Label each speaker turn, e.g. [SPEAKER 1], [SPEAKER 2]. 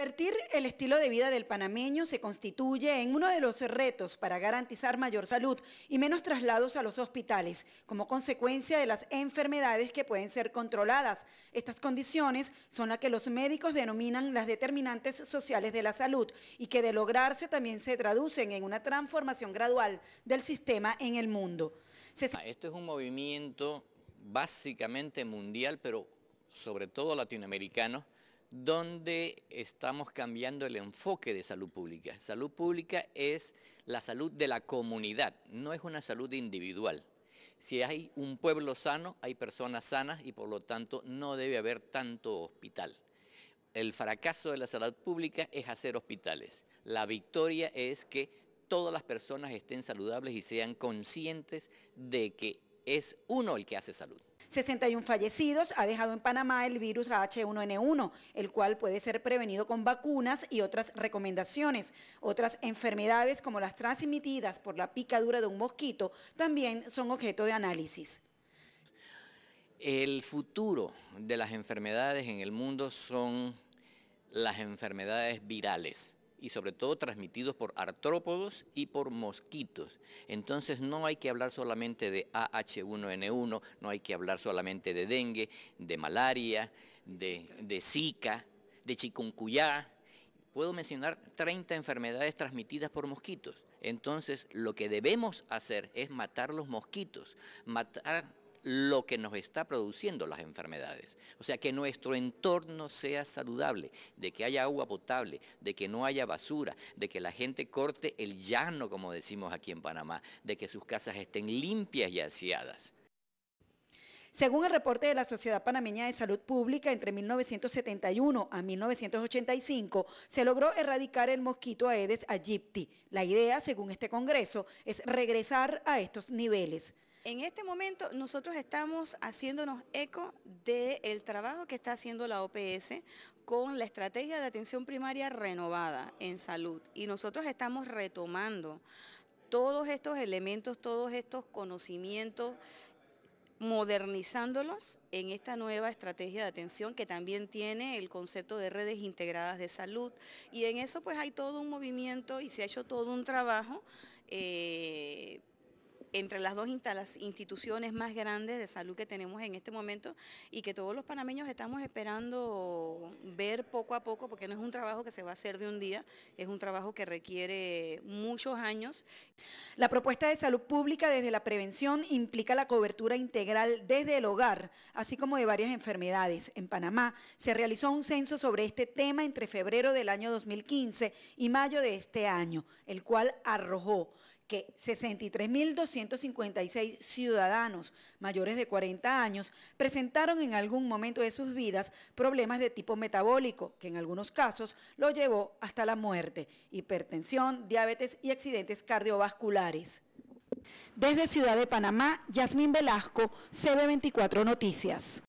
[SPEAKER 1] Convertir el estilo de vida del panameño se constituye en uno de los retos para garantizar mayor salud y menos traslados a los hospitales como consecuencia de las enfermedades que pueden ser controladas. Estas condiciones son las que los médicos denominan las determinantes sociales de la salud y que de lograrse también se traducen en una transformación gradual
[SPEAKER 2] del sistema
[SPEAKER 1] en el mundo.
[SPEAKER 2] Este Esto es un movimiento básicamente mundial, pero sobre todo latinoamericano, donde estamos cambiando el enfoque de salud pública. Salud pública es la salud de la comunidad, no es una salud individual. Si hay un pueblo sano, hay personas sanas y por lo tanto no debe haber tanto hospital. El fracaso de la salud pública es hacer hospitales. La victoria es que todas las personas estén saludables y sean conscientes de que es uno el que hace salud. 61
[SPEAKER 1] fallecidos ha dejado en Panamá el virus H1N1, el cual puede ser prevenido con vacunas y otras recomendaciones. Otras enfermedades como las transmitidas por la picadura de un mosquito también son objeto de análisis.
[SPEAKER 2] El futuro de las enfermedades en el mundo son las enfermedades virales y sobre todo transmitidos por artrópodos y por mosquitos. Entonces no hay que hablar solamente de AH1N1, no hay que hablar solamente de dengue, de malaria, de, zika, de chikungunya. Puedo mencionar 30 enfermedades transmitidas por mosquitos. Entonces lo que debemos hacer es matar los mosquitos, matar lo que nos está produciendo las enfermedades. O sea, que nuestro entorno sea saludable, de que haya agua potable, de que no haya basura, de que la gente corte el llano, como decimos aquí en Panamá, de que sus casas estén limpias y aseadas.
[SPEAKER 1] Según el reporte de la Sociedad Panameña de Salud Pública, entre 1971 a 1985 se logró erradicar el mosquito Aedes aegypti. La idea, según este Congreso, es regresar a estos niveles.
[SPEAKER 3] En este momento nosotros estamos haciéndonos eco del trabajo que está haciendo la OPS con la estrategia de atención primaria renovada en salud y nosotros estamos retomando todos estos elementos, todos estos conocimientos modernizándolos en esta nueva estrategia de atención que también tiene el concepto de redes integradas de salud y en eso pues hay todo un movimiento y se ha hecho todo un trabajo eh, entre las dos instituciones más grandes de salud que tenemos en este momento y que todos los panameños estamos esperando ver poco a poco, porque no es un trabajo que se va a hacer de un día, es un trabajo que requiere muchos años. La
[SPEAKER 1] propuesta de salud pública desde la prevención implica la cobertura integral desde el hogar, así como de varias enfermedades. En Panamá se realizó un censo sobre este tema entre febrero del año 2015 y mayo de este año, el cual arrojó que 63.256 ciudadanos mayores de 40 años presentaron en algún momento de sus vidas problemas de tipo metabólico, que en algunos casos lo llevó hasta la muerte, hipertensión, diabetes y accidentes cardiovasculares. Desde Ciudad de Panamá, Yasmín Velasco, CB24 Noticias.